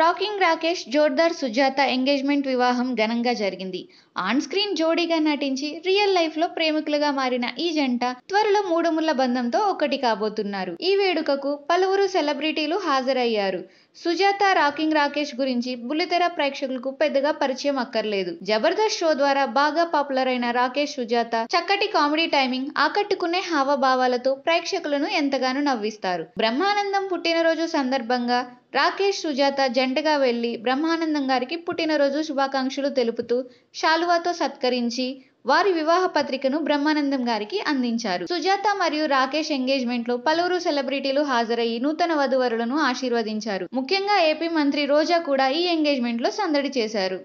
rocking Rakesh Jordar Sujatha engagement వివాహం ఘనంగా జరిగింది ఆన్ స్క్రీన్ జోడీగా నటించి రియల్ లైఫ్ లో ప్రేమికులుగా మారిన ఈ జంట త్వరలో మూడుముళ్ల బంధంతో ఒకటి కాబోతున్నారు ఈ వేడుకకు పలువురు సెలబ్రిటీలు హాజరయ్యారు సుజాత రాకింగ్ రాకేష్ గురించి బుల్లితెర ప్రేక్షకులకు పెద్దగా పరిచయం అక్కర్లేదు జబర్దస్త్ షో ద్వారా బాగా పాపులర్ అయిన రాకేష్ సుజాత చక్కటి కామెడీ టైమింగ్ ఆకట్టుకునే హావభావాలతో ప్రేక్షకులను ఎంతగానో నవ్విస్తారు బ్రహ్మానందం పుట్టినరోజు సందర్భంగా రాకేష్ సుజాత జంటగా వెళ్ళి బ్రహ్మానందం గారికి పుట్టినరోజు శుభాకాంక్షలు తెలుపుతూ శాలువాతో సత్కరించి వారి వివాహ పత్రికను బ్రహ్మానందం గారికి అందించారు సుజాత మరియు రాకేష్ ఎంగేజ్మెంట్ లో పలువురు సెలబ్రిటీలు హాజరయ్యి నూతన వధువరులను ఆశీర్వదించారు ముఖ్యంగా ఏపీ మంత్రి రోజా కూడా ఈ ఎంగేజ్మెంట్ లో సందడి చేశారు